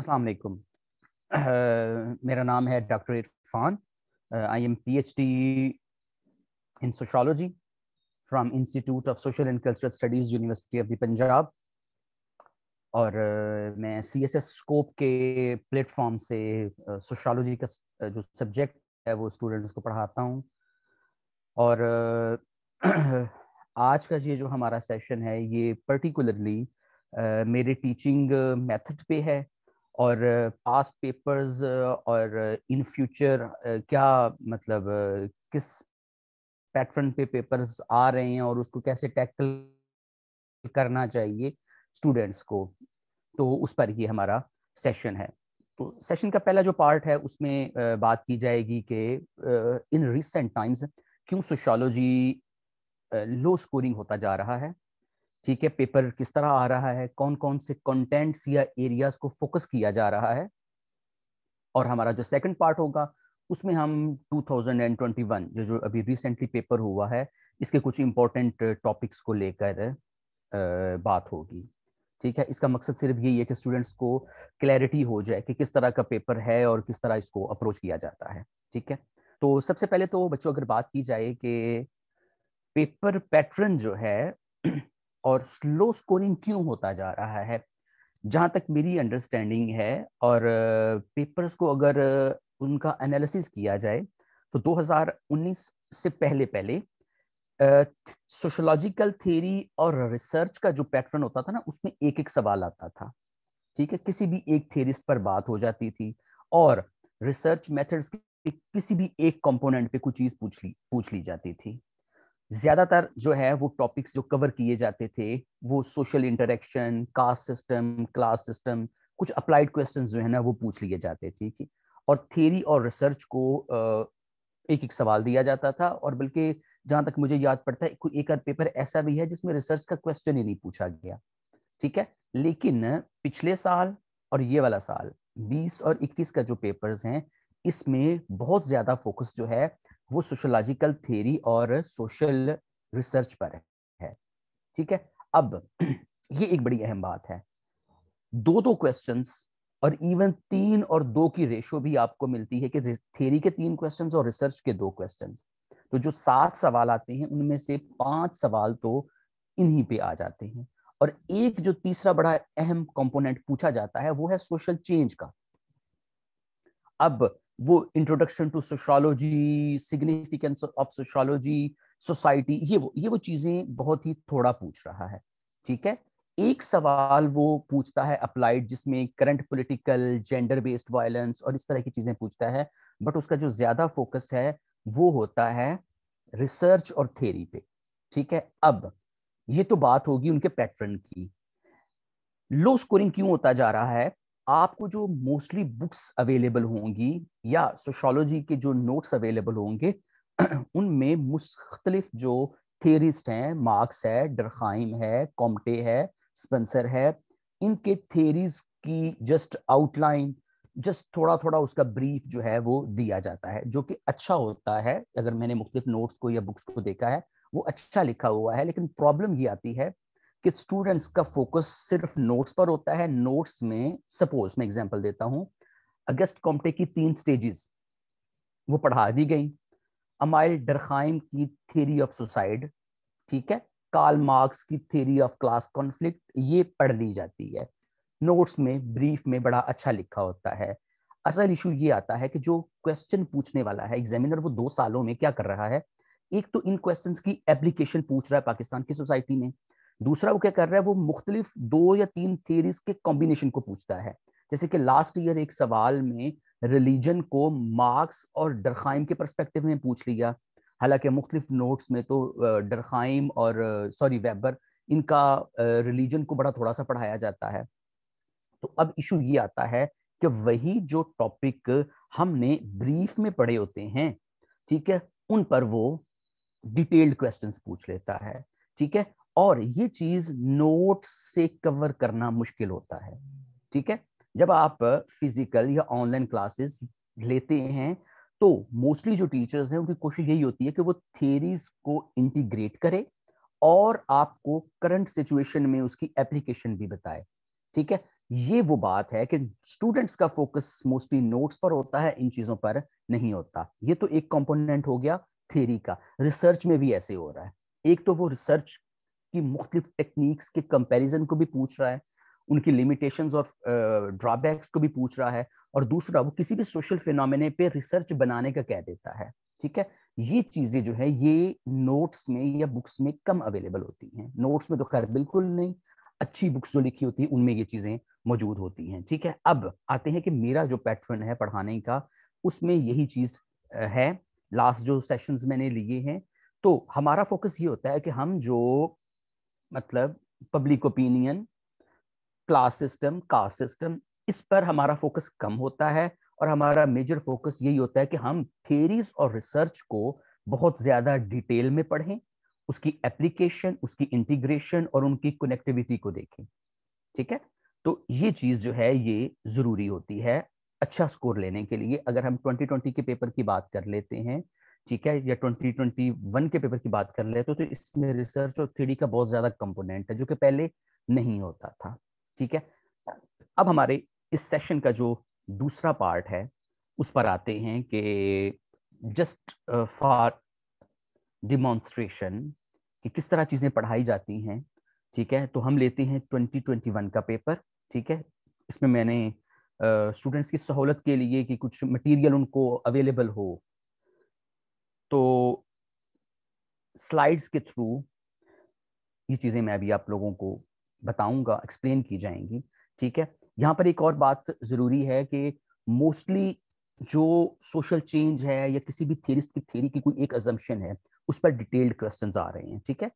अस्सलाम वालेकुम uh, मेरा नाम है doctor Irfan I am PhD in sociology from Institute of Social and Cultural Studies University of the Punjab और uh, मैं सी एस एस स्कोप के प्लेटफॉर्म से सोशोलॉजी uh, का जो सब्जेक्ट है वो स्टूडेंट्स को पढ़ाता हूँ और आज का ये जो हमारा सेशन है ये पर्टिकुलरली मेरे टीचिंग मेथड पे है और पास्ट पेपर्स और इन फ्यूचर क्या मतलब किस पैटर्न पे पेपर्स आ रहे हैं और उसको कैसे टैकल करना चाहिए स्टूडेंट्स को तो उस पर ही हमारा सेशन है तो सेशन का पहला जो पार्ट है उसमें बात की जाएगी कि इन रिसेंट टाइम्स क्यों सोशोलॉजी लो स्कोरिंग होता जा रहा है ठीक है पेपर किस तरह आ रहा है कौन कौन से कंटेंट्स या एरियाज को फोकस किया जा रहा है और हमारा जो सेकंड पार्ट होगा उसमें हम 2021 जो जो अभी रिसेंटली पेपर हुआ है इसके कुछ इम्पोर्टेंट टॉपिक्स को लेकर बात होगी ठीक है इसका मकसद सिर्फ यही है कि स्टूडेंट्स को क्लैरिटी हो जाए कि किस तरह का पेपर है और किस तरह इसको अप्रोच किया जाता है ठीक है तो सबसे पहले तो बच्चों अगर बात की जाए कि पेपर पैटर्न जो है और स्लो स्कोरिंग क्यों होता जा रहा है जहां तक मेरी अंडरस्टैंडिंग है और पेपर्स को अगर उनका एनालिसिस किया जाए तो 2019 से पहले पहले सोशोलॉजिकल थेरी और रिसर्च का जो पैटर्न होता था ना उसमें एक एक सवाल आता था ठीक है किसी भी एक थेरिस्ट पर बात हो जाती थी और रिसर्च मेथड्स के किसी भी एक कंपोनेंट पे कुछ चीज पूछ ली पूछ ली जाती थी ज्यादातर जो है वो टॉपिक्स जो कवर किए जाते थे वो social interaction caste system class system कुछ अप्लाइड क्वेश्चंस जो है ना वो पूछ लिए जाते थे ठीक और थेरी और रिसर्च को एक एक सवाल दिया जाता था और बल्कि जहाँ तक मुझे याद पड़ता है कोई एक आध पेपर ऐसा भी है जिसमें रिसर्च का क्वेश्चन ही नहीं पूछा गया ठीक है लेकिन पिछले साल और ये वाला साल 20 और 21 का जो पेपर्स हैं इसमें बहुत ज्यादा फोकस जो है वो सोशोलॉजिकल थेरी और सोशल रिसर्च पर है ठीक है अब ये एक बड़ी अहम बात है दो दो क्वेश्चंस और इवन तीन और दो की रेशो भी आपको मिलती है कि थेरी के तीन क्वेश्चन और रिसर्च के दो क्वेश्चन तो जो सात सवाल आते हैं उनमें से पांच सवाल तो इन्हीं पे आ जाते हैं और एक जो तीसरा बड़ा अहम कंपोनेंट पूछा जाता है वो है सोशल चेंज का अब वो introduction to sociology significance of sociology society ये वो ये वो चीजें बहुत ही थोड़ा पूछ रहा है ठीक है एक सवाल वो पूछता है अप्लाइड जिसमें current political gender based violence और इस तरह की चीजें पूछता है बट उसका जो ज्यादा फोकस है वो होता है रिसर्च और थेरी पे ठीक है अब ये तो बात होगी उनके पैटर्न की लो स्कोरिंग क्यों होता जा रहा है आपको जो मोस्टली बुक्स अवेलेबल होंगी या सोशोलॉजी के जो नोट्स अवेलेबल होंगे उनमें मुख्तलिफ जो थेरिस्ट हैं मार्क्स है डरखाइम है कॉम्टे है स्पेंसर है इनके थेरीज की जस्ट आउटलाइन जस्ट थोड़ा थोड़ा उसका ब्रीफ जो है वो दिया जाता है जो कि अच्छा होता है अगर मैंने मुख्तलिफ नोट्स को या बुक्स को देखा है वो अच्छा लिखा हुआ है लेकिन प्रॉब्लम ये आती है कि स्टूडेंट्स का फोकस सिर्फ नोट्स पर होता है नोट्स में सपोज मैं एग्जांपल देता हूँ अगस्त कॉम्टे की तीन स्टेजेस वो पढ़ा दी गई अमाइल डरखाइम की थ्योरी ऑफ सुसाइड ठीक है कार्ल मार्क्स की थ्योरी ऑफ क्लास कॉन्फ्लिक्ट ये पढ़ ली जाती है नोट्स में ब्रीफ में बड़ा अच्छा लिखा होता है असल इशू ये आता है कि जो क्वेश्चन पूछने वाला है एग्जामिनर वो दो सालों में क्या कर रहा है एक तो इन क्वेश्चंस की एप्लीकेशन पूछ रहा है पाकिस्तान की सोसाइटी में दूसरा वो क्या कर रहा है वो मुख्तलिफ दो या तीन थियरीज के कॉम्बिनेशन को पूछता है जैसे कि लास्ट ईयर एक सवाल में रिलीजन को मार्क्स और डरखाइम के परस्पेक्टिव में पूछ लिया हालांकि मुख्तलिफ नोट्स में तो डरखाइम और सॉरी वेबर इनका रिलीजन को बड़ा थोड़ा सा पढ़ाया जाता है तो अब इशू ये आता है कि वही जो टॉपिक हमने ब्रीफ में पढ़े होते हैं ठीक है उन पर वो डिटेल्ड क्वेश्चंस पूछ लेता है ठीक है और ये चीज नोट से कवर करना मुश्किल होता है ठीक है जब आप फिजिकल या ऑनलाइन क्लासेस लेते हैं तो मोस्टली जो टीचर्स हैं उनकी कोशिश यही होती है कि वो थेरीज को इंटीग्रेट करें और आपको करंट सिचुएशन में उसकी एप्लीकेशन भी बताए ठीक है ये वो बात है कि स्टूडेंट्स का फोकस मोस्टली नोट्स पर होता है इन चीजों पर नहीं होता ये तो एक कंपोनेंट हो गया थेरी का रिसर्च में भी ऐसे हो रहा है एक तो वो रिसर्च की मुख्तलिफ टेक्निक्स के कंपैरिजन को भी पूछ रहा है उनकी लिमिटेशंस और ड्रॉबैक्स को भी पूछ रहा है और दूसरा वो किसी भी सोशल फिनमिने पे रिसर्च बनाने का कह देता है ठीक है ये चीजें जो है ये नोट्स में या बुक्स में कम अवेलेबल होती हैं नोट्स में तो खैर बिल्कुल नहीं अच्छी बुक्स जो लिखी होती है उनमें ये चीजें मौजूद होती हैं ठीक है अब आते हैं कि मेरा जो पैटर्न है पढ़ाने का उसमें यही चीज है लास्ट जो सेशंस मैंने लिए हैं तो हमारा फोकस ये होता है कि हम जो मतलब public opinion class system caste system इस पर हमारा फोकस कम होता है और हमारा मेजर फोकस यही होता है कि हम थेरीज और रिसर्च को बहुत ज़्यादा डिटेल में पढ़ें उसकी एप्लीकेशन उसकी इंटीग्रेशन और उनकी कनेक्टिविटी को देखें ठीक है तो ये चीज़ जो है ये ज़रूरी होती है अच्छा स्कोर लेने के लिए अगर हम 2020 के पेपर की बात कर लेते हैं ठीक है या ट्वेंटी ट्वेंटी वन के पेपर की बात कर ले तो, तो इसमें रिसर्च और थ्री का बहुत ज्यादा कंपोनेंट है जो कि पहले नहीं होता था ठीक है अब हमारे इस सेशन का जो दूसरा पार्ट है उस पर आते हैं कि जस्ट फॉर डिमॉन्स्ट्रेशन कि किस तरह चीज़ें पढ़ाई जाती हैं ठीक है तो हम लेते हैं 2021 का पेपर ठीक है इसमें मैंने स्टूडेंट्स uh, की सहूलत के लिए कि कुछ मटेरियल उनको अवेलेबल हो तो स्लाइड्स के थ्रू ये चीज़ें मैं अभी आप लोगों को बताऊंगा एक्सप्लेन की जाएंगी ठीक है यहाँ पर एक और बात ज़रूरी है कि मोस्टली जो सोशल चेंज है या किसी भी थियरिस्ट की थ्योरी की कोई एक अजम्पन है उस पर डिटेल्ड क्वेश्चन आ रहे हैं ठीक है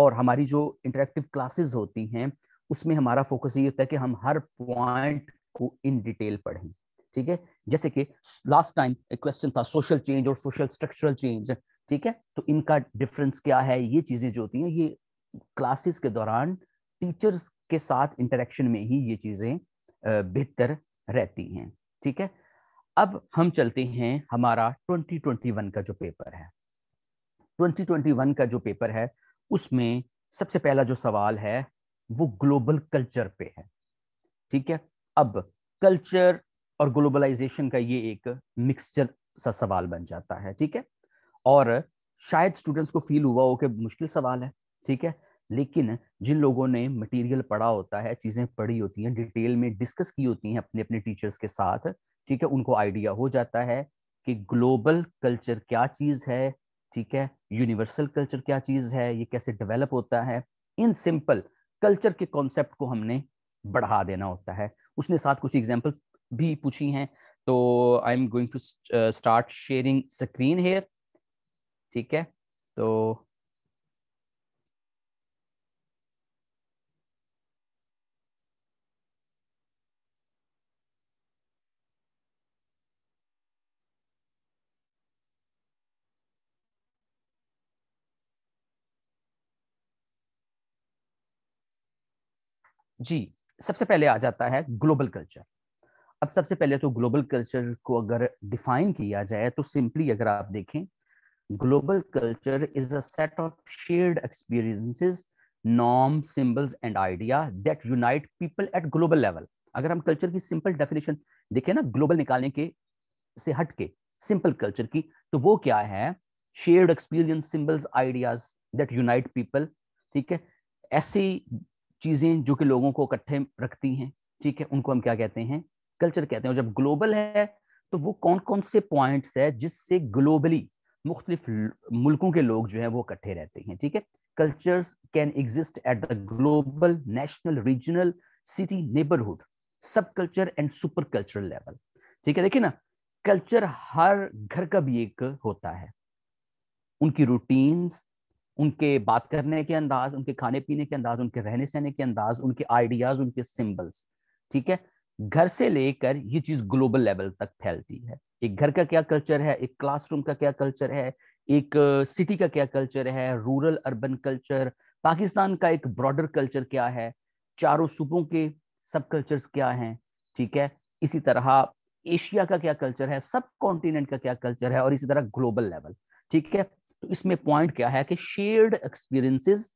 और हमारी जो इंटरेक्टिव क्लासेस होती हैं उसमें हमारा फोकस ये होता है कि हम हर पॉइंट को इन डिटेल पढ़ें ठीक है जैसे कि लास्ट टाइम एक क्वेश्चन था सोशल चेंज और सोशल स्ट्रक्चरल चेंज ठीक है तो इनका डिफरेंस क्या है ये चीजें जो होती हैं ये क्लासेस के दौरान टीचर्स के साथ इंटरेक्शन में ही ये चीजें बेहतर रहती हैं ठीक है अब हम चलते हैं हमारा 2021 का जो पेपर है 2021 का जो पेपर है उसमें सबसे पहला जो सवाल है वो ग्लोबल कल्चर पे है ठीक है अब कल्चर और ग्लोबलाइजेशन का ये एक मिक्सचर सा सवाल बन जाता है ठीक है और शायद स्टूडेंट्स को फील हुआ हो कि मुश्किल सवाल है ठीक है लेकिन जिन लोगों ने मटेरियल पढ़ा होता है चीज़ें पढ़ी होती हैं डिटेल में डिस्कस की होती हैं अपने अपने टीचर्स के साथ ठीक है उनको आइडिया हो जाता है कि ग्लोबल कल्चर क्या चीज़ है ठीक है यूनिवर्सल कल्चर क्या चीज़ है ये कैसे डेवलप होता है इन सिंपल कल्चर के कॉन्सेप्ट को हमने बढ़ा देना होता है उसने साथ कुछ एग्जाम्पल्स भी पूछी हैं तो I am going to start sharing screen here ठीक है तो जी सबसे पहले आ जाता है ग्लोबल कल्चर अब सबसे पहले तो ग्लोबल कल्चर को अगर डिफाइन किया जाए तो सिंपली अगर आप देखें global culture is a set of shared experiences norm symbols and idea that unite people at global level अगर हम कल्चर की सिंपल डेफिनेशन देखें ना ग्लोबल निकालने के से हट के सिंपल कल्चर की तो वो क्या है shared experience symbols ideas that unite people ठीक है ऐसी चीजें जो कि लोगों को इकट्ठे रखती हैं ठीक है उनको हम क्या कहते हैं कल्चर कहते हैं जब ग्लोबल है तो वो कौन कौन से पॉइंट्स है जिससे ग्लोबली मुख्तलिफ मुल्कों के लोग जो है वो इकट्ठे रहते हैं ठीक है cultures can exist at the global national regional city neighbourhood sub culture and super cultural level ठीक है देखिए ना कल्चर हर घर का भी एक होता है उनकी रूटीन्स उनके बात करने के अंदाज उनके खाने पीने के अंदाज उनके रहने सहने के अंदाज उनके आइडियाज उनके सिंबल्स ठीक है घर से लेकर ये चीज ग्लोबल लेवल तक फैलती है एक घर का क्या कल्चर है एक क्लासरूम का क्या कल्चर है एक सिटी का क्या कल्चर है रूरल अर्बन कल्चर पाकिस्तान का एक ब्रॉडर कल्चर क्या है चारों सूबों के सब कल्चर्स क्या हैं ठीक है इसी तरह एशिया का क्या कल्चर है सब कॉन्टिनेंट का क्या कल्चर है और इसी तरह ग्लोबल लेवल ठीक है तो इसमें पॉइंट क्या है कि शेयर्ड एक्सपीरियंसेस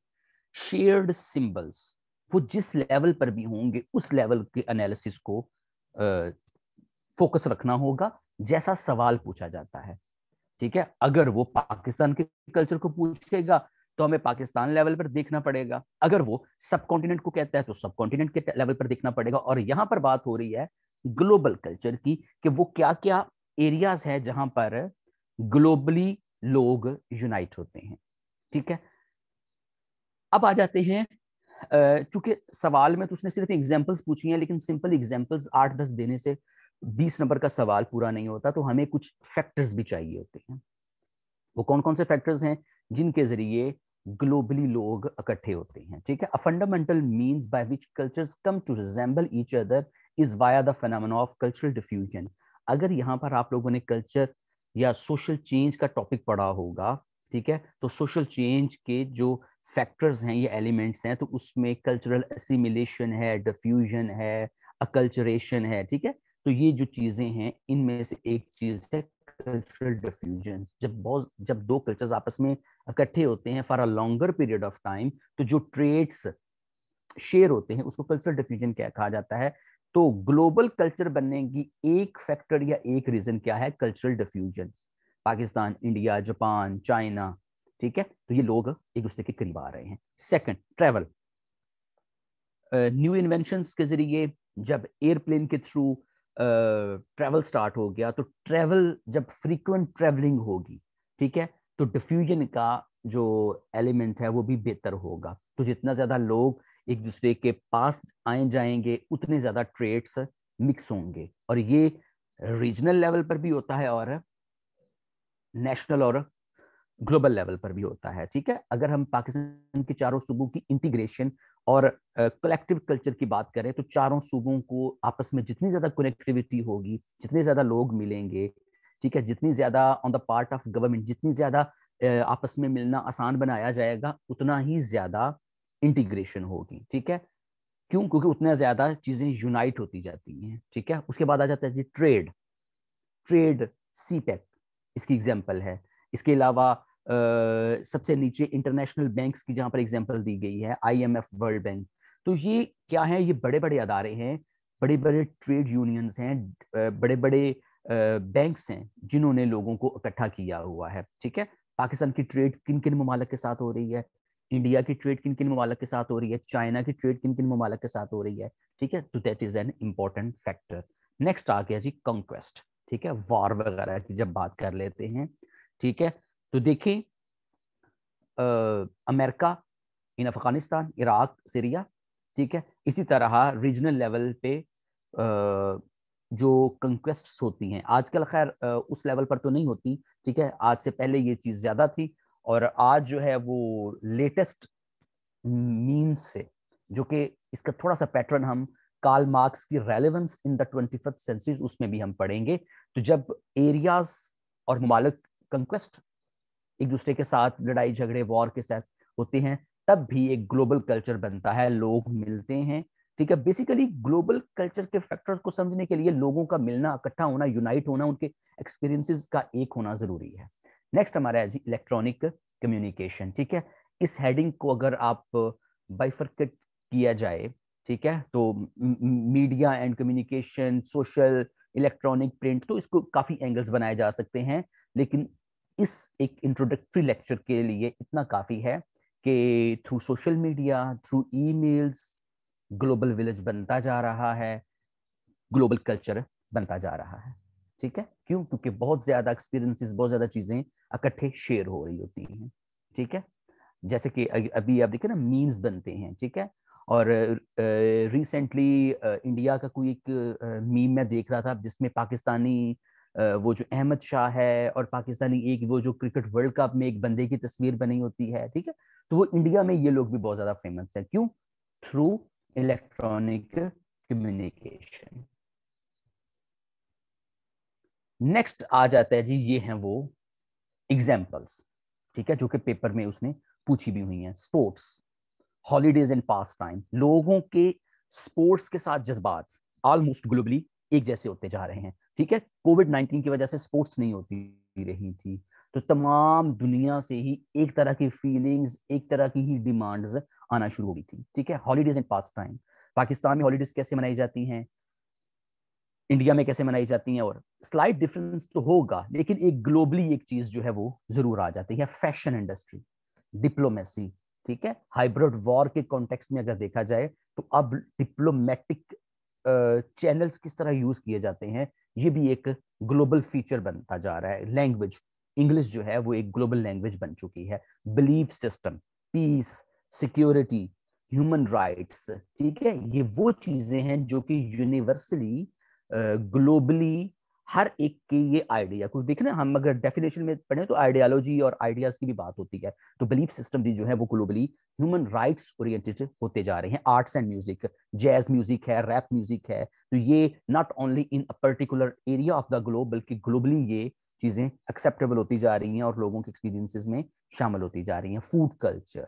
शेयर्ड सिंबल्स वो जिस लेवल पर भी होंगे उस लेवल के एनालिसिस को फोकस रखना होगा जैसा सवाल पूछा जाता है ठीक है अगर वो पाकिस्तान के कल्चर को पूछेगा तो हमें पाकिस्तान लेवल पर देखना पड़ेगा अगर वो सब कॉन्टिनेंट को कहता है तो सब कॉन्टिनेंट के लेवल पर देखना पड़ेगा और यहाँ पर बात हो रही है ग्लोबल कल्चर की कि वो क्या क्या एरियाज है जहां पर ग्लोबली लोग यूनाइट होते हैं ठीक है अब आ जाते हैं चूंकि सवाल में तो उसने सिर्फ एग्जाम्पल्स पूछी हैं लेकिन सिंपल एग्जाम्पल्स आठ दस देने से बीस नंबर का सवाल पूरा नहीं होता तो हमें कुछ फैक्टर्स भी चाहिए होते हैं वो कौन कौन से फैक्टर्स हैं जिनके जरिए ग्लोबली लोग इकट्ठे होते हैं ठीक है a fundamental means by which cultures come to resemble each other is via the phenomena of cultural diffusion अगर यहाँ पर आप लोगों ने कल्चर या सोशल चेंज का टॉपिक पढ़ा होगा ठीक है तो सोशल चेंज के जो फैक्टर्स हैं ये एलिमेंट्स हैं तो उसमें कल्चरल असिमिलेशन है डिफ्यूजन है अकल्चरेशन है ठीक है तो ये जो चीज़ें हैं इनमें से एक चीज़ है कल्चरल डिफ्यूजन जब बहुत जब दो कल्चर्स आपस में इकट्ठे होते हैं for a longer period of time तो जो ट्रेड्स शेयर होते हैं उसको कल्चरल डिफ्यूजन क्या कहा जाता है तो ग्लोबल कल्चर बनने की एक फैक्टर या एक रीजन क्या है cultural diffusion Pakistan India Japan China ठीक है तो ये लोग एक दूसरे के करीब आ रहे हैं सेकंड ट्रैवल न्यू इन्वेंशन के जरिए जब एयरप्लेन के थ्रू ट्रैवल स्टार्ट हो गया तो ट्रैवल जब फ्रीक्वेंट ट्रेवलिंग होगी ठीक है तो डिफ्यूजन का जो एलिमेंट है वो भी बेहतर होगा तो जितना ज़्यादा लोग एक दूसरे के पास आए जाएंगे उतने ज़्यादा ट्रेड्स मिक्स होंगे और ये रीजनल लेवल पर भी होता है और नेशनल और ग्लोबल लेवल पर भी होता है ठीक है अगर हम पाकिस्तान के चारों सूबों की इंटीग्रेशन और कलेक्टिव uh, कल्चर की बात करें तो चारों सूबों को आपस में जितनी ज़्यादा कनेक्टिविटी होगी जितने ज़्यादा लोग मिलेंगे ठीक है जितनी ज़्यादा on the part of government जितनी ज़्यादा uh, आपस में मिलना आसान बनाया जाएगा उतना ही ज़्यादा इंटीग्रेशन होगी ठीक है क्यों क्योंकि उतना ज़्यादा चीज़ें यूनाइट होती जाती हैं ठीक है उसके बाद आ जाता है जी ट्रेड ट्रेड सी पैक इसकी एग्जाम्पल है इसके अलावा सबसे नीचे इंटरनेशनल बैंक्स की जहाँ पर एग्जाम्पल दी गई है आईएमएफ वर्ल्ड बैंक तो ये क्या है ये बड़े बड़े अदारे हैं बड़े बड़े ट्रेड यूनियंस हैं बड़े बड़े बैंक्स हैं जिन्होंने लोगों को इकट्ठा किया हुआ है ठीक है पाकिस्तान की ट्रेड किन किन ममालक के साथ हो रही है इंडिया की ट्रेड किन किन ममालक के साथ हो रही है चाइना की ट्रेड किन किन ममालक के साथ हो रही है ठीक है तो that is an important factor next आ गया जी कंक्वेस्ट ठीक है वॉर वगैरह की जब बात कर लेते हैं ठीक है तो देखें America in Afghanistan Iraq Syria ठीक है इसी तरह रीजनल लेवल पे आ, जो कंक्वेस्ट होती हैं आजकल खैर उस लेवल पर तो नहीं होती ठीक है आज से पहले ये चीज़ ज़्यादा थी और आज जो है वो लेटेस्ट मीन्स से जो कि इसका थोड़ा सा पैटर्न हम कार्ल मार्क्स की relevance in the twenty first century उसमें भी हम पढ़ेंगे तो जब एरियाज और ममालक कंक्वेस्ट एक दूसरे के साथ लड़ाई झगड़े वॉर के साथ होते हैं तब भी एक ग्लोबल कल्चर बनता है लोग मिलते हैं ठीक है बेसिकली ग्लोबल कल्चर के फैक्टर को समझने के लिए लोगों का मिलना इकट्ठा होना यूनाइट होना उनके एक्सपीरियंसेस का एक होना जरूरी है नेक्स्ट हमारा है इलेक्ट्रॉनिक कम्युनिकेशन ठीक है इस हेडिंग को अगर आप बाइफर्केट किया जाए ठीक है तो media and communication social electronic print तो इसको काफी एंगल्स बनाए जा सकते हैं लेकिन इस एक इंट्रोडक्टरी लेक्चर के लिए इतना काफ़ी है कि through social media through emails global village बनता जा रहा है ग्लोबल कल्चर बनता जा रहा है ठीक है क्यों क्योंकि बहुत ज़्यादा एक्सपीरियंसेस बहुत ज़्यादा चीज़ें इकट्ठे शेयर हो रही होती हैं ठीक है जैसे कि अभी आप देखें ना मीम्स बनते हैं ठीक है और रिसेंटली इंडिया का कोई एक मीम मैं देख रहा था जिसमें पाकिस्तानी वो जो अहमद शाह है और पाकिस्तानी एक वो जो क्रिकेट वर्ल्ड कप में एक बंदे की तस्वीर बनी होती है ठीक है तो वो इंडिया में ये लोग भी बहुत ज्यादा फेमस है क्यों थ्रू इलेक्ट्रॉनिक कम्युनिकेशन नेक्स्ट आ जाता है जी ये हैं वो एग्जाम्पल्स ठीक है जो कि पेपर में उसने पूछी भी हुई है sports holidays and pastime लोगों के स्पोर्ट्स के साथ जज्बात ऑलमोस्ट ग्लोबली एक जैसे होते जा रहे हैं ठीक है कोविड नाइन्टीन की वजह से स्पोर्ट्स नहीं होती रही थी तो तमाम दुनिया से ही एक तरह की फीलिंग्स एक तरह की ही डिमांड्स आना शुरू हो गई थी ठीक है holidays and pastime Pakistan में हॉलीडेज कैसे मनाई जाती हैं इंडिया में कैसे मनाई जाती हैं और स्लाइट डिफरेंस तो होगा लेकिन एक ग्लोबली एक चीज जो है वो जरूर आ जाती है फैशन इंडस्ट्री डिप्लोमेसी ठीक है हाइब्रिड वॉर के कॉन्टेक्स्ट में अगर देखा जाए तो अब डिप्लोमेटिक चैनल्स किस तरह यूज किए जाते हैं ये भी एक ग्लोबल फीचर बनता जा रहा है लैंग्वेज इंग्लिश जो है वो एक ग्लोबल लैंग्वेज बन चुकी है belief system peace security human rights ठीक है ये वो चीजें हैं जो कि यूनिवर्सली ग्लोबली हर एक के ये आइडिया कुछ देखें हम अगर डेफिनेशन में पढ़े तो आइडियोलॉजी और आइडियाज की भी बात होती है तो बिलीफ सिस्टम भी जो है वो ग्लोबली ह्यूमन राइट्स ओरिएंटेड होते जा रहे हैं arts and music jazz music है रैप म्यूजिक है तो ये not only in a particular area of the globe बल्कि ग्लोबली ये चीजें एक्सेप्टेबल होती जा रही हैं और लोगों के एक्सपीरियंसिस में शामिल होती जा रही हैं फूड कल्चर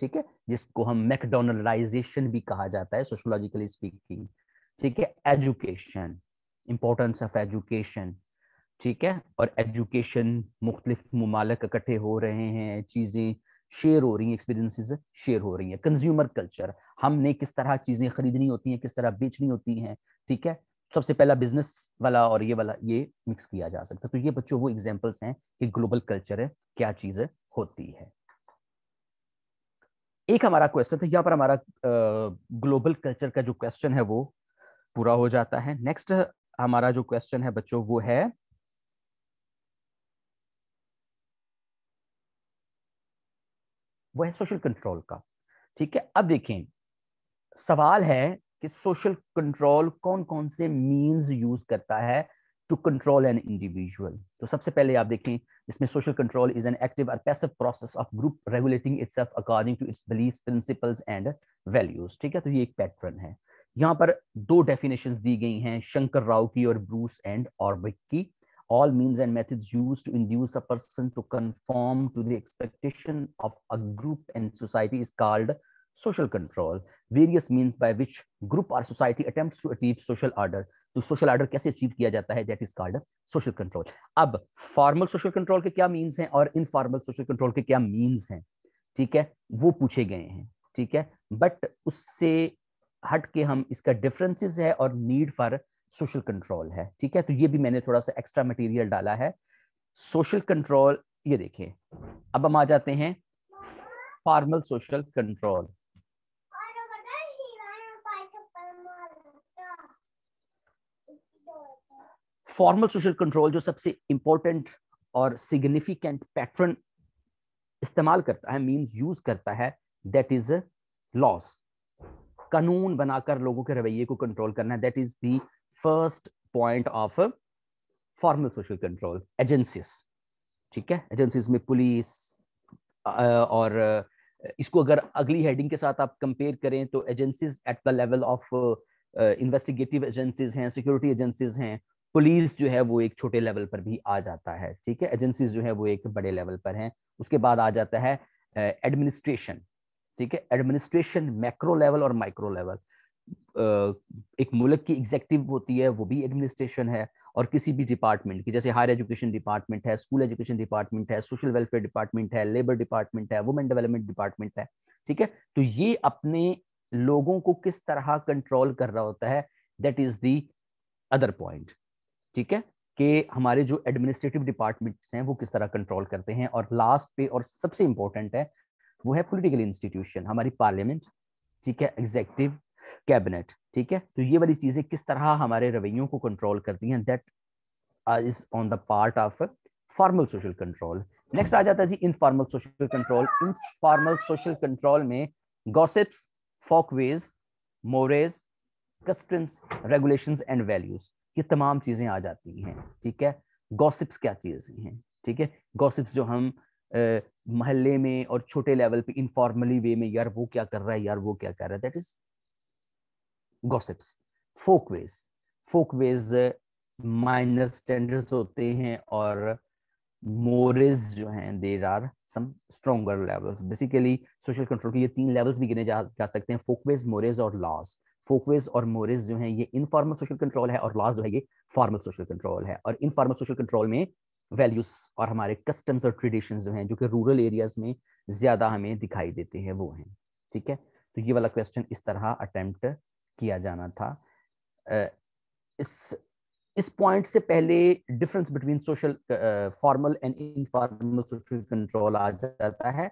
ठीक है जिसको हम मैकडोनलाइजेशन भी कहा जाता है सोशोलॉजिकली स्पीकिंग ठीक है एजुकेशन इम्पोर्टेंस ऑफ एजुकेशन ठीक है और एजुकेशन मुख्तलिफ ममालक इकट्ठे हो रहे हैं चीज़ें शेयर हो रही हैं एक्सपीरियंसेस शेयर हो रही हैं कंज्यूमर कल्चर हमने किस तरह चीज़ें खरीदनी होती हैं किस तरह बेचनी होती हैं ठीक है सबसे पहला बिजनेस वाला और ये वाला ये मिक्स किया जा सकता है तो ये बच्चों वो एग्जाम्पल्स हैं कि ग्लोबल कल्चर है क्या चीज़ें होती है एक हमारा क्वेश्चन था यहाँ पर हमारा ग्लोबल कल्चर का जो क्वेश्चन है वो पूरा हो जाता है नेक्स्ट हमारा जो क्वेश्चन है बच्चों वो है वो है सोशल कंट्रोल का ठीक है अब देखें सवाल है कि सोशल कंट्रोल कौन कौन से मींस यूज करता है टू कंट्रोल एन इंडिविजुअल तो सबसे पहले आप देखें इसमें social control is an active और passive process of group regulating its according to its beliefs principles and values ठीक है तो ये एक पैटर्न है यहाँ पर दो डेफिनेशन दी गई हैं शंकर राव की और ब्रूस एंड ऑर्बिक की all means and methods used to induce a person to conform to the expectation of a group and society is called social control various means by which group or society attempts to achieve social order तो social order कैसे achieve किया जाता है that is called social control अब formal social control के क्या means हैं और इनफॉर्मल सोशल कंट्रोल के क्या मीन्स हैं ठीक है वो पूछे गए हैं ठीक है बट उससे हट के हम इसका डिफरेंसेस है और नीड फॉर सोशल कंट्रोल है ठीक है तो ये भी मैंने थोड़ा सा एक्स्ट्रा मटेरियल डाला है सोशल कंट्रोल ये देखें अब हम आ जाते हैं formal social control formal social control जो सबसे इंपॉर्टेंट और सिग्निफिकेंट पैटर्न इस्तेमाल करता है मींस यूज करता है दैट इज लॉस कानून बनाकर लोगों के रवैये को कंट्रोल करना है that is the first point of formal social control agencies ठीक है एजेंसीज में पुलिस और इसको अगर अगली हेडिंग के साथ आप कंपेयर करें तो agencies at the level of investigative agencies हैं सिक्योरिटी एजेंसीज हैं पुलिस जो है वो एक छोटे लेवल पर भी आ जाता है ठीक है एजेंसीज जो है वो एक बड़े लेवल पर हैं उसके बाद आ जाता है एडमिनिस्ट्रेशन uh, ठीक है एडमिनिस्ट्रेशन मैक्रो लेवल और माइक्रो लेवल एक मुल्क की एग्जेक्टिव होती है वो भी एडमिनिस्ट्रेशन है और किसी भी डिपार्टमेंट की जैसे हायर एजुकेशन डिपार्टमेंट है स्कूल एजुकेशन डिपार्टमेंट है सोशल वेलफेयर डिपार्टमेंट है लेबर डिपार्टमेंट है वुमेन डेवलपमेंट डिपार्टमेंट है ठीक है तो ये अपने लोगों को किस तरह कंट्रोल कर रहा होता है that is the other point ठीक है कि हमारे जो एडमिनिस्ट्रेटिव डिपार्टमेंट्स हैं वो किस तरह कंट्रोल करते हैं और लास्ट पे और सबसे इंपॉर्टेंट है वो है पॉलिटिकल इंस्टीट्यूशन हमारी पार्लियामेंट ठीक है एग्जेक्टिव कैबिनेट ठीक है तो ये वाली चीजें किस तरह हमारे रवैयों को कंट्रोल करती हैं that is on the part of formal social control next आ जाता है जी informal social control informal social control में gossips folkways mores customs regulation and values ये तमाम चीजें आ जाती हैं ठीक है गॉसिप्स क्या चीजें हैं ठीक है गॉसिप्स जो हम महल्ले में और छोटे लेवल पे इनफॉर्मली वे में यार वो क्या कर रहा है यार वो क्या कर रहा है that is gossips folkways folkways minor standards होते हैं और मोरेज जो हैं there are some stronger levels basically social control के ये तीन लेवल्स भी गिने जा, जा सकते हैं फोकवेज मोरेज और लॉस फोकवेज और मोरेज जो हैं ये इनफॉर्मल सोशल कंट्रोल है और लॉस जो है ये फॉर्मल सोशल कंट्रोल है और इनफॉर्मल सोशल कंट्रोल में वैल्यूज और हमारे कस्टम्स और ट्रेडिशन जो हैं जो कि रूरल एरियाज में ज़्यादा हमें दिखाई देते हैं वो हैं ठीक है तो ये वाला क्वेश्चन इस तरह अटैम्प्ट किया जाना था इस इस पॉइंट से पहले difference between social formal and informal social control आ जाता है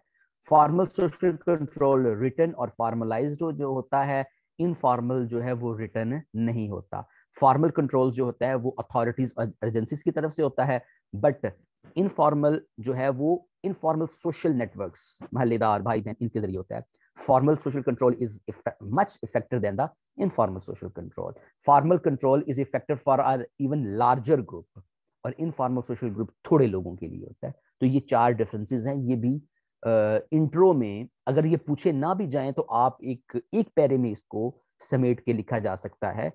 फॉर्मल सोशल कंट्रोल रिटर्न और फॉर्मलाइज्ड जो होता है इनफॉर्मल जो है वो रिटर्न नहीं होता फॉर्मल कंट्रोल जो होता है वो अथॉरिटीज एजेंसीज की तरफ से होता है बट इनफॉर्मल जो है वो इनफॉर्मल सोशल नेटवर्क्स महल्लेदार भाई बहन इनके जरिए होता है formal social control is much effective than the informal social control formal control is effective for or even larger group और इनफॉर्मल सोशल ग्रुप थोड़े लोगों के लिए होता है तो ये चार डिफरेंसेस हैं ये भी इंट्रो में अगर ये पूछे ना भी जाए तो आप एक एक पैरे में इसको समेट के लिखा जा सकता है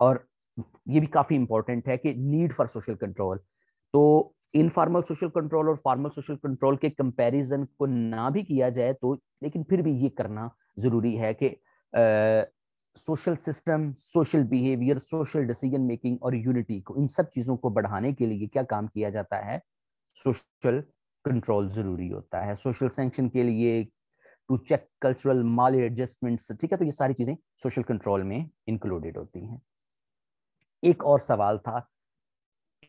और ये भी काफी इंपॉर्टेंट है कि नीड फॉर सोशल कंट्रोल तो इनफॉर्मल सोशल कंट्रोल और फॉर्मल सोशल कंट्रोल के कंपैरिजन को ना भी किया जाए तो लेकिन फिर भी ये करना जरूरी है कि social system social behaviour social decision making और यूनिटी को इन सब चीज़ों को बढ़ाने के लिए क्या काम किया जाता है सोशल कंट्रोल जरूरी होता है सोशल सेंक्शन के लिए to check cultural maladjustments ठीक है तो ये सारी चीज़ें सोशल कंट्रोल में इंक्लूडेड होती हैं एक और सवाल था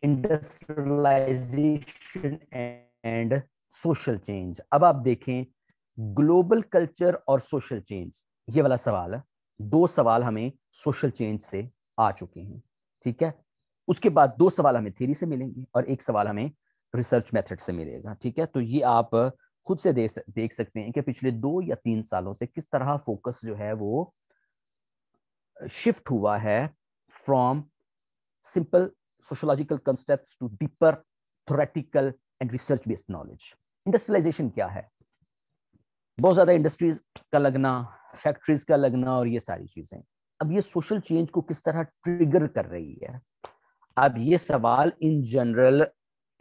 इंडस्ट्रियलाइजेशन एंड सोशल चेंज अब आप देखें ग्लोबल कल्चर और सोशल चेंज ये वाला सवाल दो सवाल हमें सोशल चेंज से आ चुके हैं ठीक है उसके बाद दो सवाल हमें थ्योरी से मिलेंगे और एक सवाल हमें रिसर्च मेथड से मिलेगा ठीक है तो ये आप खुद से देख देख सकते हैं कि पिछले दो या तीन सालों से किस तरह फोकस जो है वो शिफ्ट हुआ है from simple sociological concept to deeper theoretical and research based knowledge industrialisation क्या है बहुत ज़्यादा इंडस्ट्रीज का लगना फैक्ट्रीज का लगना और ये सारी चीज़ें अब ये सोशल चेंज को किस तरह ट्रिगर कर रही है अब ये सवाल इन जनरल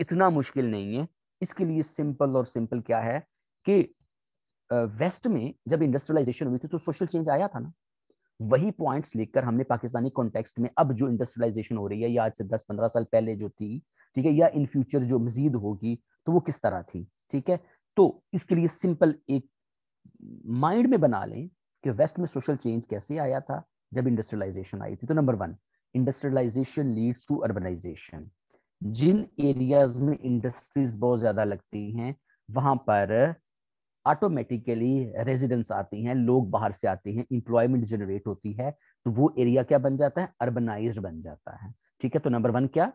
इतना मुश्किल नहीं है इसके लिए सिंपल और सिंपल क्या है कि वेस्ट में जब इंडस्ट्रियलाइजेशन हुई थी तो सोशल चेंज आया था ना वही पॉइंट्स लेकर हमने पाकिस्तानी कॉन्टेक्स्ट में अब जो इंडस्ट्रियलाइजेशन हो रही है या आज से 10-15 साल पहले जो थी ठीक है या इन फ्यूचर जो मजीद होगी तो वो किस तरह थी ठीक है तो इसके लिए सिंपल एक माइंड में बना लें कि वेस्ट में सोशल चेंज कैसे आया था जब इंडस्ट्रियलाइजेशन आई थी तो number one industrialisation leads to urbanisation जिन एरियाज में इंडस्ट्रीज बहुत ज्यादा लगती हैं वहां पर ऑटोमेटिकली रेजिडेंस आती हैं लोग बाहर से आते हैं इंप्लॉयमेंट जनरेट होती है तो वो एरिया क्या बन जाता है अर्बनाइज बन जाता है ठीक है तो नंबर वन क्या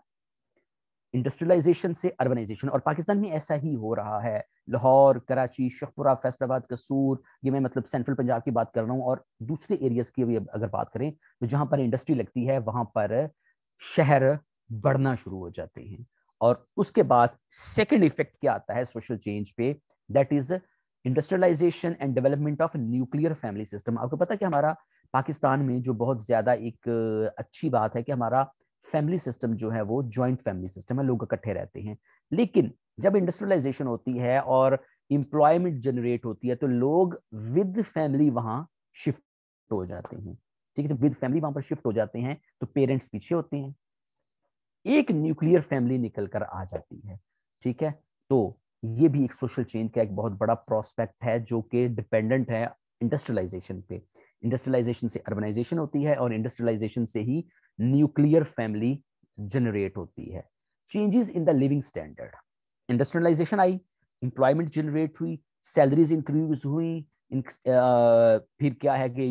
इंडस्ट्रियलाइजेशन से अर्बनाइजेशन और पाकिस्तान में ऐसा ही हो रहा है लाहौर कराची शेखपुरा फैसलाबाद कसूर ये मैं मतलब सेंट्रल पंजाब की बात कर रहा हूँ और दूसरे एरियाज की अगर बात करें तो जहां पर इंडस्ट्री लगती है वहां पर शहर बढ़ना शुरू हो जाते हैं और उसके बाद सेकेंड इफेक्ट क्या आता है सोशल चेंज पे that is industrialisation and development of nuclear family system आपको पता है कि हमारा पाकिस्तान में जो बहुत ज़्यादा एक अच्छी बात है कि हमारा फैमिली सिस्टम जो है वो ज्वाइंट फैमिली सिस्टम है लोग इकट्ठे रहते हैं लेकिन जब इंडस्ट्रियलाइजेशन होती है और इंप्लॉयमेंट जनरेट होती है तो लोग विद फैमिली वहां शिफ्ट हो जाते हैं ठीक है विद फैमिली वहां पर शिफ्ट हो जाते हैं तो पेरेंट्स पीछे होते हैं एक न्यूक्लियर फैमिली निकल कर आ जाती है ठीक है तो ये भी एक सोशल चेंज का एक बहुत बड़ा प्रोस्पेक्ट है जो कि डिपेंडेंट है इंडस्ट्रियलाइजेशन पे इंडस्ट्रियलाइजेशन से अर्बनाइजेशन होती है और इंडस्ट्रियलाइजेशन से ही न्यूक्लियर फैमिली जनरेट होती है changes in the living standard industrialisation आई एम्प्लॉयमेंट जनरेट हुई सैलरीज इंक्रीज हुई फिर क्या है कि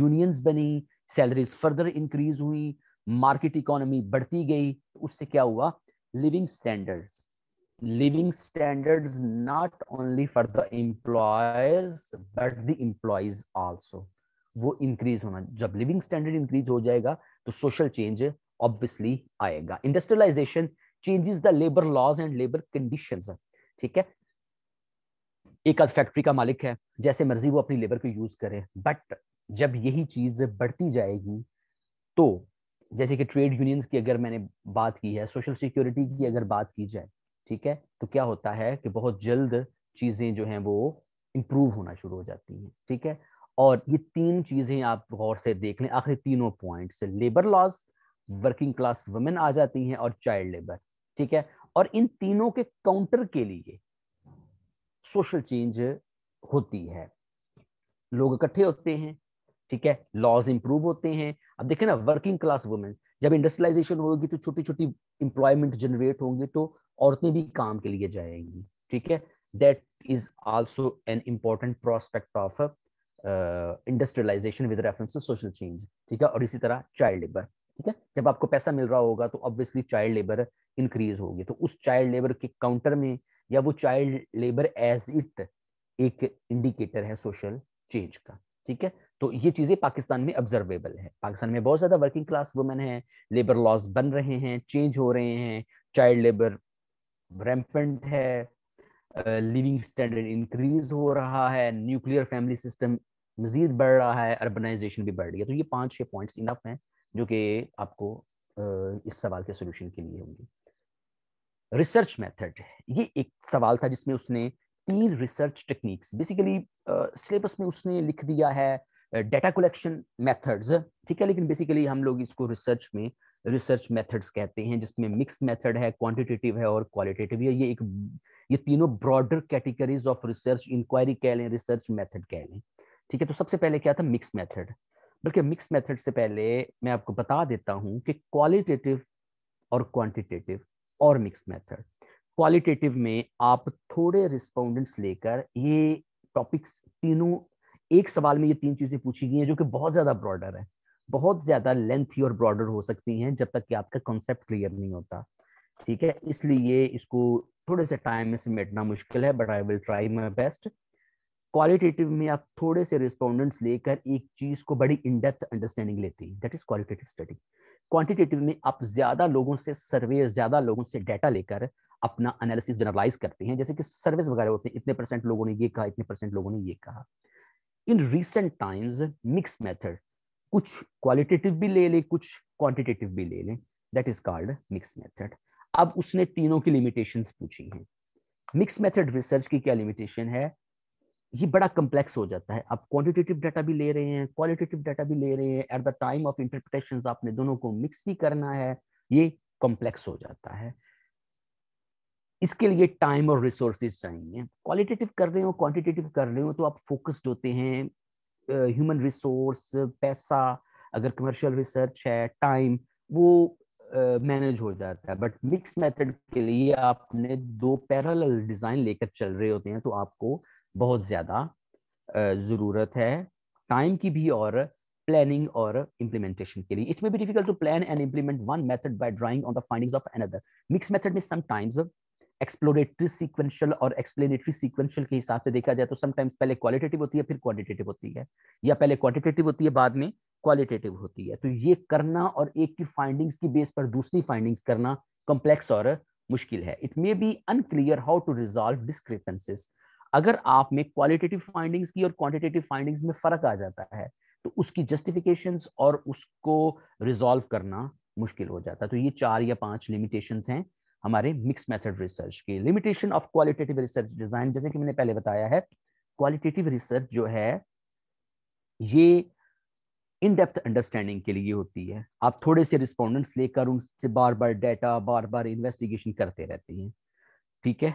यूनियंस बनी सैलरीज फर्दर इंक्रीज हुई मार्केट इकोनॉमी बढ़ती गई तो उससे क्या हुआ living standards living standards not only for the employers but the employees also वो इंक्रीज होना जब लिविंग स्टैंडर्ड इंक्रीज हो जाएगा तो सोशल चेंज ऑब्वियसली आएगा industrialisation changes the labour laws and labour condition ठीक है एक आध फैक्ट्री का मालिक है जैसे मर्जी वो अपनी लेबर को यूज करे बट जब यही चीज बढ़ती जाएगी तो जैसे कि ट्रेड यूनियंस की अगर मैंने बात की है सोशल सिक्योरिटी की अगर बात की जाए ठीक है तो क्या होता है कि बहुत जल्द चीज़ें जो हैं वो इम्प्रूव होना शुरू हो जाती हैं ठीक है और ये तीन चीज़ें आप गौर से देख लें आखिरी तीनों points labour laws working class women आ जाती हैं और चाइल्ड लेबर ठीक है और इन तीनों के काउंटर के लिए सोशल चेंज होती है लोग इकट्ठे होते हैं ठीक है लॉज इंप्रूव होते हैं अब देखें ना वर्किंग क्लास वुमेन जब इंडस्ट्रियलाइजेशन होगी तो छोटी छोटी इंप्लॉयमेंट जनरेट होंगी तो औरतें भी काम के लिए जाएंगी ठीक है that is also an important prospect of industrialisation with reference to social change ठीक है और इसी तरह चाइल्ड लेबर ठीक है जब आपको पैसा मिल रहा होगा तो ऑब्वियसली चाइल्ड लेबर इंक्रीज होगी तो उस चाइल्ड लेबर के काउंटर में या वो चाइल्ड लेबर एज इट एक इंडिकेटर है सोशल चेंज का ठीक है तो ये चीज़ें पाकिस्तान में ऑब्जर्वेबल है पाकिस्तान में बहुत ज़्यादा वर्किंग क्लास वुमेन है लेबर लॉज बन रहे हैं चेंज हो रहे हैं चाइल्ड लेबर रैम्पेंट है लिविंग स्टैंडर्ड इंक्रीज हो रहा है न्यूक्लियर फैमिली सिस्टम मजीद बढ़ रहा है अर्बनाइजेशन भी बढ़ रही है तो ये पांच छह पॉइंट इनफ हैं जो कि आपको इस सवाल के सोल्यूशन के लिए होंगे रिसर्च मेथड ये एक सवाल था जिसमें उसने तीन रिसर्च टेक्निक्स बेसिकली सिलेबस में उसने लिख दिया है डेटा कलेक्शन मेथड्स ठीक है लेकिन बेसिकली हम लोग इसको रिसर्च में रिसर्च मेथड्स कहते हैं जिसमें मिक्स मेथड है क्वांटिटेटिव है और क्वालिटेटिव है ये एक ये तीनों broader categories of research inquiry कह लें रिसर्च मेथड कह लें ठीक है तो सबसे पहले क्या था मिक्स मेथड बल्कि मिक्स मेथड से पहले मैं आपको बता देता हूँ कि क्वालिटेटिव और क्वांटिटेटिव और मिक्स मेथड क्वालिटेटिव में आप थोड़े रिस्पोंडेंट्स लेकर ये टॉपिक्स तीनों एक सवाल में ये तीन चीजें पूछी गई हैं जो कि बहुत ज्यादा ब्रॉडर है बहुत ज्यादा लेंथी और ब्रॉडर हो सकती हैं जब तक कि आपका कॉन्सेप्ट क्लियर नहीं होता ठीक है इसलिए इसको थोड़े से टाइम में समेटना मुश्किल है but I will try my best qualitative में आप थोड़े से रिस्पोंडेंट्स लेकर एक चीज को बड़ी इन डेप्थ अंडरस्टैंडिंग लेती है that is qualitative study quantitative में आप ज्यादा लोगों से सर्वे ज्यादा लोगों से डाटा लेकर अपना एनालिसिस जनरलाइज करते हैं जैसे कि सर्वेस वगैरह होते हैं इतने परसेंट लोगों ने ये कहा इतने परसेंट लोगों ने ये कहा in recent times mix method कुछ क्वालिटेटिव भी ले लें कुछ क्वांटिटेटिव भी ले लें that is called mix method अब उसने तीनों की लिमिटेशंस पूछी हैं मिक्स मेथड रिसर्च की क्या लिमिटेशन है ये बड़ा कम्प्लेक्स हो जाता है आप क्वांटिटेटिव डाटा भी ले रहे हैं क्वालिटेटिव डाटा भी ले रहे हैं at the time of interpretation आपने दोनों को मिक्स भी करना है ये कॉम्प्लेक्स हो जाता है इसके लिए टाइम और रिसोर्सेज चाहिए क्वालिटेटिव कर रहे हो क्वांटिटेटिव कर रहे हो तो आप फोकस्ड होते हैं ह्यूमन रिसोर्स पैसा अगर कमर्शियल रिसर्च है टाइम वो मैनेज uh, हो जाता है बट मिक्स मेथड के लिए आपने दो पैरल डिज़ाइन लेकर चल रहे होते हैं तो आपको बहुत ज़्यादा ज़रूरत है टाइम की भी और प्लानिंग और इम्प्लीमेंटेशन के लिए it may be difficult to plan and implement one method by drawing on the findings of another mix method में समटाइम्स एक्सप्लोरेटरी सीक्वेंशियल और एक्सप्लेनेटरी सीक्वेंशियल के हिसाब से देखा जाए तो समटाइम्स पहले क्वालिटेटिव होती है फिर क्वांटिटेटिव होती है या पहले क्वांटिटेटिव होती है बाद में क्वालिटेटिव होती है तो ये करना और एक की फाइंडिंग्स की बेस पर दूसरी फाइंडिंग्स करना कॉम्प्लेक्स और मुश्किल है it may be unclear how to resolve discrepancies अगर आप में क्वालिटेटिव फाइंडिंग्स की और क्वांटिटेटिव फाइंडिंग्स में फर्क आ जाता है तो उसकी जस्टिफिकेशन और उसको रिजॉल्व करना मुश्किल हो जाता है तो ये चार या पांच लिमिटेशन हैं हमारे मिक्स मेथड रिसर्च की limitation of qualitative research design जैसे कि मैंने पहले बताया है क्वालिटेटिव रिसर्च जो है ये इन डेप्थ अंडरस्टैंडिंग के लिए होती है आप थोड़े से रिस्पोंडेंट्स लेकर उनसे बार बार डाटा बार बार इन्वेस्टिगेशन करते रहते हैं ठीक है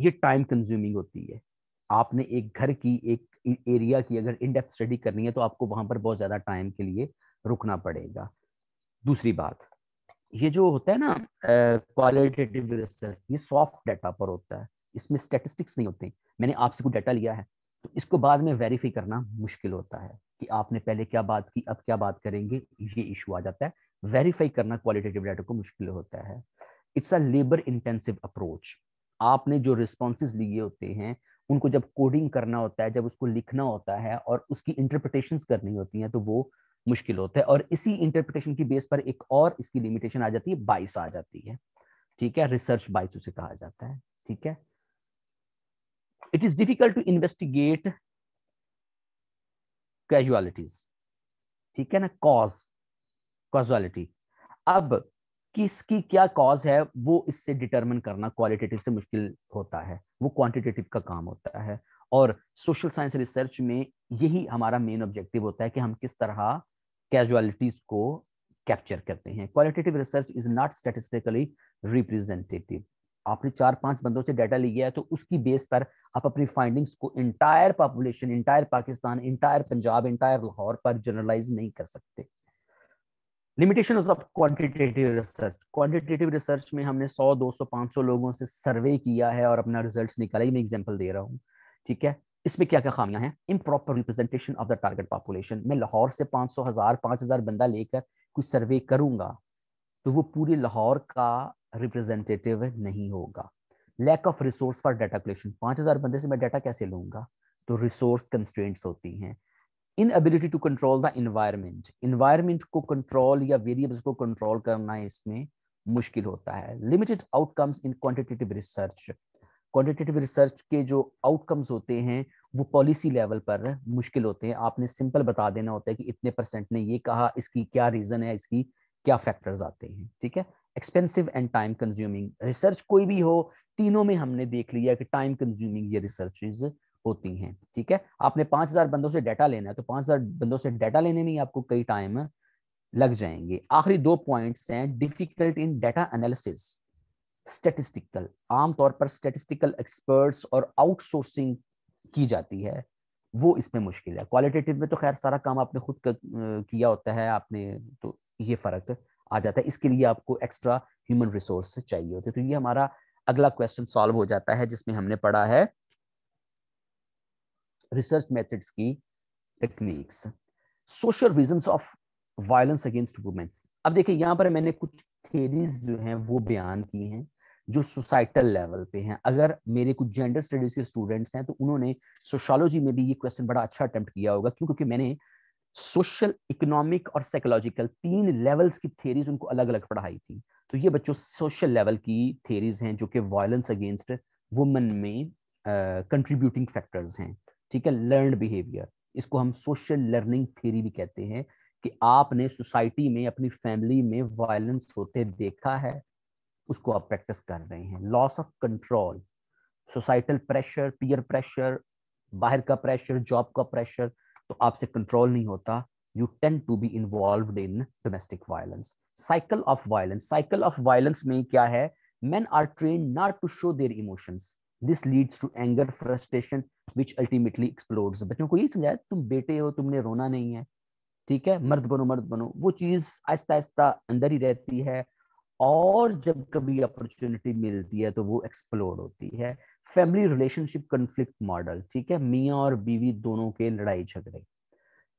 ये टाइम कंज्यूमिंग होती है आपने एक घर की एक एरिया की अगर इन डेप्थ स्टडी करनी है तो आपको वहां पर बहुत ज्यादा टाइम के लिए रुकना पड़ेगा दूसरी बात ये जो होता है ना क्वालिटेटिव रिसर्च ये सॉफ्ट डाटा पर होता है इसमें स्टेटिस्टिक्स नहीं होते मैंने आपसे कोई डाटा लिया है तो इसको बाद में वेरीफाई करना मुश्किल होता है कि आपने पहले क्या बात की अब क्या बात करेंगे ये इशू आ जाता है वेरीफाई करना क्वालिटेटिव डाटा को मुश्किल होता है it's a labour intensive approach आपने जो रिस्पॉन्सेज लिए होते हैं उनको जब कोडिंग करना होता है जब उसको लिखना होता है और उसकी इंटरप्रिटेशन करनी होती हैं तो वो मुश्किल होता है और इसी इंटरप्रिटेशन की बेस पर एक और इसकी लिमिटेशन आ जाती है बाइस आ जाती है ठीक है रिसर्च बाइस उसे कहा जाता है ठीक है it is difficult to investigate casualties ठीक है ना कॉज कॉजुअलिटी अब किसकी क्या कॉज है वो इससे डिटरमिन करना क्वालिटेटिव से मुश्किल होता है वो क्वांटिटेटिव का काम होता है और सोशल साइंस रिसर्च में यही हमारा मेन ऑब्जेक्टिव होता है कि हम किस तरह कैजुअलिटीज को कैप्चर करते हैं qualitative research is not statistically representative आपने चार पांच बंदों से डाटा लिया है तो उसकी बेस पर आप अपनी फाइंडिंग्स को entire population entire Pakistan entire Punjab entire Lahore पर जनरलाइज नहीं कर सकते limitation of quantitative research quantitative research में हमने 100 200 500 लोगों से सर्वे किया है और अपना रिजल्ट निकाला ही मैं एग्जांपल दे रहा हूँ ठीक है इसमें क्या क्या खामियां हैं improper representation of the target population मैं लाहौर से पांच सौ हजार पांच हजार बंदा लेकर कुछ सर्वे करूंगा तो वो पूरे लाहौर का रिप्रेजेंटेटिव नहीं होगा lack of resource for data collection पांच हजार बंदे से मैं डाटा कैसे लूंगा तो रिसोर्स कंस्ट्रेंट्स होती हैं inability to control the environment environment को कंट्रोल या वेरिएबल्स को कंट्रोल करना इसमें मुश्किल होता है limited outcomes in quantitative research qualitative research के जो आउटकम्स होते हैं वो पॉलिसी लेवल पर मुश्किल होते हैं आपने सिंपल बता देना होता है कि इतने परसेंट ने ये कहा इसकी क्या रीज़न है इसकी क्या फैक्टर्स आते हैं ठीक है expensive and time consuming research कोई भी हो तीनों में हमने देख लिया कि टाइम कंज्यूमिंग ये रिसर्चेज होती हैं ठीक है आपने पांच हज़ार बंदों से डाटा लेना है तो पांच हज़ार बंदों से डाटा लेने में ही आपको कई टाइम लग जाएंगे आखिरी दो पॉइंट्स हैं difficult in data analysis statistical आमतौर पर स्टेटिस्टिकल एक्सपर्ट्स और आउटसोर्सिंग की जाती है वो इसमें मुश्किल है क्वालिटेटिव में तो खैर सारा काम आपने खुद कर, किया होता है आपने तो ये फर्क आ जाता है इसके लिए आपको एक्स्ट्रा ह्यूमन रिसोर्स चाहिए होते तो ये हमारा अगला क्वेश्चन सॉल्व हो जाता है जिसमें हमने पढ़ा है रिसर्च मेथड्स की techniques social reason of violence against women अब देखिए यहां पर मैंने कुछ थेरीज जो हैं वो बयान की हैं जो सोसाइटल लेवल पे हैं अगर मेरे कुछ जेंडर स्टडीज के स्टूडेंट्स हैं तो उन्होंने सोशोलॉजी में भी ये क्वेश्चन बड़ा अच्छा अटेम्प्ट किया होगा क्यों क्योंकि मैंने सोशल इकोनॉमिक और साइकोलॉजिकल तीन लेवल्स की थेरीज उनको अलग अलग पढ़ाई थी तो ये बच्चों सोशल लेवल की थेरीज हैं जो कि वायलेंस अगेंस्ट वुमेन में कंट्रीब्यूटिंग फैक्टर्स हैं ठीक है लर्न बिहेवियर इसको हम सोशल लर्निंग थेरी भी कहते हैं कि आपने सोसाइटी में अपनी फैमिली में वायलेंस होते देखा है उसको आप प्रैक्टिस कर रहे हैं loss of control societal pressure peer pressure बाहर का प्रेशर जॉब का प्रेशर तो आपसे कंट्रोल नहीं होता you tend to be involve in domestic violence cycle of violence cycle of violence में क्या है man are train not to show their emotions this leads to anger frustration which ultimately explore बच्चों को यही समझाया तुम बेटे हो तुमने रोना नहीं है ठीक है मर्द बनो मर्द बनो वो चीज आहिस्ता आहिस्ता अंदर ही रहती है और जब कभी अपॉर्चुनिटी मिलती है तो वो एक्सप्लोर होती है फैमिली रिलेशनशिप कंफ्लिक्ट मॉडल ठीक है मियाँ और बीवी दोनों के लड़ाई झगड़े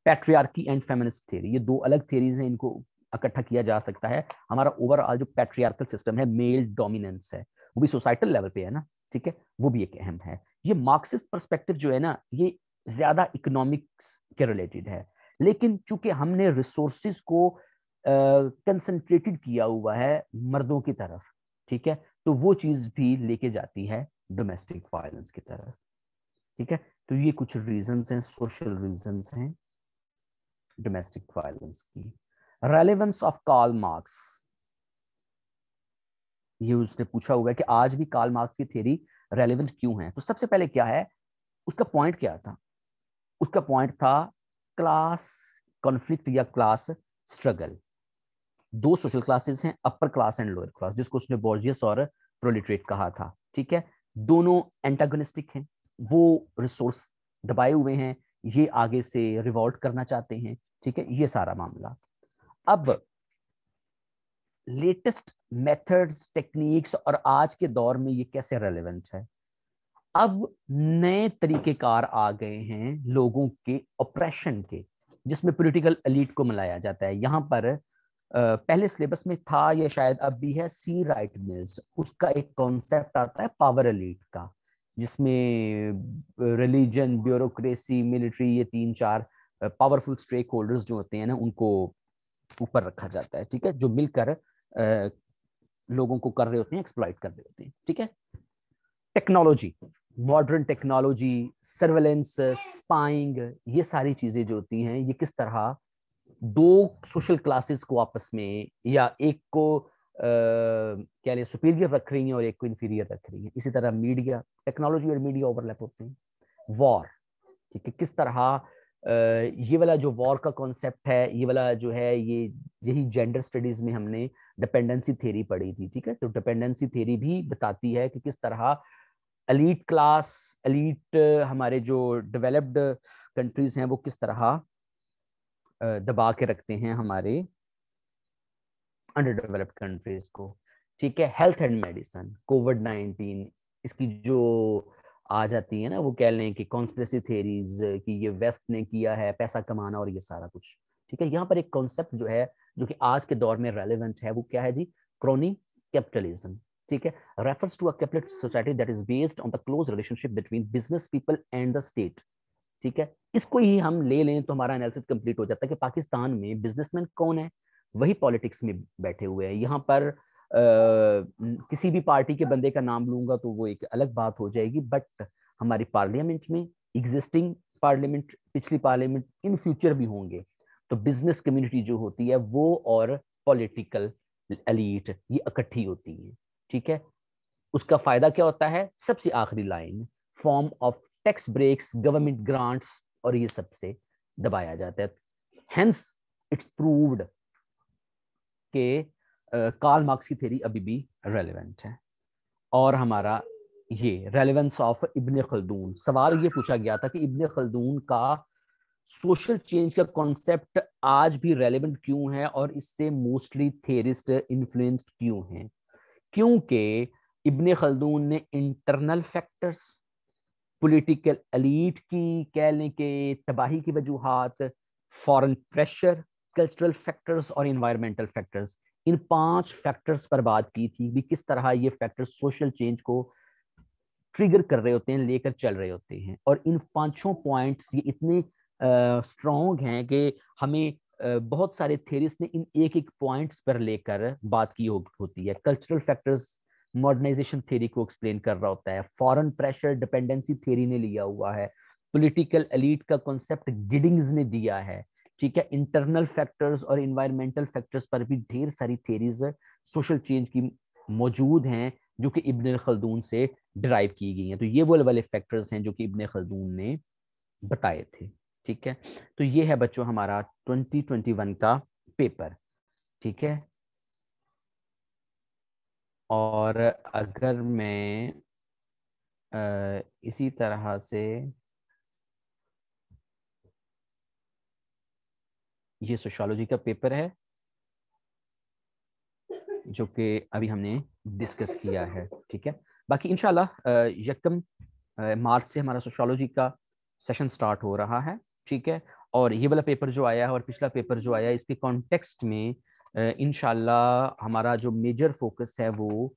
पैट्रियार्की एंड फेमिनिस्ट थेरी ये दो अलग थेरीज हैं इनको इकट्ठा किया जा सकता है हमारा ओवरऑल जो पैट्रियार्कल सिस्टम है मेल डोमिनेंस है वो भी सोसाइटल लेवल पे है ना ठीक है वो भी एक अहम है ये मार्क्सिस्ट परस्पेक्टिव जो है ना ये ज्यादा इकोनॉमिक्स के रिलेटेड है लेकिन चूंकि हमने रिसोर्सिस को कंसंट्रेटेड uh, किया हुआ है मर्दों की तरफ ठीक है तो वो चीज भी लेके जाती है डोमेस्टिक वायलेंस की तरफ ठीक है तो ये कुछ रीजंस हैं सोशल रीजंस हैं डोमेस्टिक वायलेंस की रेलेवेंस ऑफ कार्ल मार्क्स ये उसने पूछा हुआ कि आज भी कार्ल मार्क्स की थ्योरी रेलेवेंट क्यों है तो सबसे पहले क्या है उसका पॉइंट क्या था उसका पॉइंट था क्लास कॉन्फ्लिक्ट या क्लास स्ट्रगल दो सोशल क्लासेस हैं upper class and lower class जिसको उसने बोर्जियस और प्रोलिट्रेट कहा था ठीक है दोनों एंटागोनिस्टिक हैं वो रिसोर्स दबाए हुए हैं ये आगे से रिवॉल्ट करना चाहते हैं ठीक है ये सारा मामला अब लेटेस्ट मेथड्स टेक्निक्स और आज के दौर में ये कैसे रेलेवेंट है अब नए तरीकेकार आ गए हैं लोगों के ऑपरेशन के जिसमें पॉलिटिकल एलिट को मिलाया जाता है यहां पर पहले सिलेबस में था या शायद अब भी है सी राइट मिल्स उसका एक कॉन्सेप्ट आता है पावर एलीट का जिसमें रिलीजन ब्यूरोक्रेसी मिलिट्री ये तीन चार पावरफुल स्टेक होल्डर्स जो होते हैं ना उनको ऊपर रखा जाता है ठीक है जो मिलकर लोगों को कर रहे होते हैं एक्सप्लॉइट कर रहे होते हैं ठीक है technology modern technology surveillance spying ये सारी चीज़ें जो होती हैं ये किस तरह दो सोशल क्लासेस को आपस में या एक को आ, क्या सुपीरियर रख रही हैं और एक को इंफीरियर रख रही हैं इसी तरह मीडिया टेक्नोलॉजी और मीडिया ओवरलैप होते हैं वॉर ठीक है किस तरह आ, ये वाला जो वॉर का कॉन्सेप्ट है ये वाला जो है ये यही जेंडर स्टडीज में हमने डिपेंडेंसी थेरी पढ़ी थी ठीक है तो डिपेंडेंसी थेरी भी बताती है कि किस तरह अलीट क्लास अलीट हमारे जो डेवलप्ड कंट्रीज हैं वो किस तरह दबा के रखते हैं हमारे अंडर डेवलप्ड कंट्रीज को ठीक है health and medicine COVID nineteen इसकी जो आ जाती है ना वो कह लें कि कॉन्स्परेसी थेरीज कि ये वेस्ट ने किया है पैसा कमाना और ये सारा कुछ ठीक है यहाँ पर एक कॉन्सेप्ट जो है जो कि आज के दौर में रेलिवेंट है वो क्या है जी क्रोनी कैपिटलिज्म ठीक है refers to a capital society that is based on the close relationship between business people and the state ठीक है इसको ही हम ले लें तो हमारा एनालिसिस कंप्लीट हो जाता है कि पाकिस्तान में बिजनेसमैन कौन है वही पॉलिटिक्स में बैठे हुए हैं यहाँ पर आ, किसी भी पार्टी के बंदे का नाम लूंगा तो वो एक अलग बात हो जाएगी बट हमारी पार्लियामेंट में एग्जिस्टिंग पार्लियामेंट पिछली पार्लियामेंट इन फ्यूचर भी होंगे तो बिजनेस कम्युनिटी जो होती है वो और पॉलिटिकल एलिट ये इकट्ठी होती है ठीक है उसका फायदा क्या होता है सबसे आखिरी line form of tax breaks government grants और ये सब से दबाया जाता है हेंस इट्स प्रूव्ड के कार्ल मार्क्स की थ्योरी अभी भी रेलेवेंट है और हमारा ये रेलेवेंस ऑफ इब्न खलदून सवाल ये पूछा गया था कि इब्न खलदून का सोशल चेंज का कॉन्सेप्ट आज भी रेलेवेंट क्यों है और इससे मोस्टली थेरिस्ट इन्फ्लुएंस्ड क्यों हैं क्योंकि इब्न खलदून ने इंटरनल फैक्टर्स पॉलिटिकल एलीट की कह लें कि तबाही की वजूहत फॉरेन प्रेशर कल्चरल फैक्टर्स और इन्वायरमेंटल फैक्टर्स इन पांच फैक्टर्स पर बात की थी भी किस तरह ये फैक्टर्स सोशल चेंज को ट्रिगर कर रहे होते हैं लेकर चल रहे होते हैं और इन पांचों पॉइंट्स ये इतने स्ट्रॉन्ग हैं कि हमें बहुत सारे थेरिस ने इन एक एक पॉइंट्स पर लेकर बात की हो, होती है कल्चरल फैक्टर्स मॉडर्नाइजेशन थ्योरी को एक्सप्लेन कर रहा होता है फॉरेन प्रेशर डिपेंडेंसी थ्योरी ने लिया हुआ है पॉलिटिकल अलीट का कॉन्सेप्ट गिडिंग्स ने दिया है ठीक है इंटरनल फैक्टर्स और इन्वायरमेंटल फैक्टर्स पर भी ढेर सारी थेरीज सोशल चेंज की मौजूद हैं जो कि इब्न खलदून से ड्राइव की गई हैं तो ये वो वाले फैक्टर्स हैं जो कि इब्न खलदून ने बताए थे ठीक है तो ये है बच्चों हमारा 2021 का पेपर ठीक है और अगर मैं आ, इसी तरह से ये सोशोलॉजी का पेपर है जो कि अभी हमने डिस्कस किया है ठीक है बाकी इनशाला यकम मार्च से हमारा सोशोलॉजी का सेशन स्टार्ट हो रहा है ठीक है और ये वाला पेपर जो आया है और पिछला पेपर जो आया है इसके कॉन्टेक्स्ट में इन हमारा जो मेजर फोकस है वो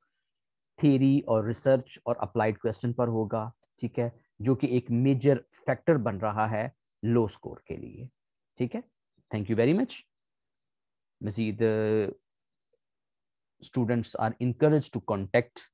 थेरी और रिसर्च और अप्लाइड क्वेश्चन पर होगा ठीक है जो कि एक मेजर फैक्टर बन रहा है लो स्कोर के लिए ठीक है thank you very much Majeed students are encourage to contact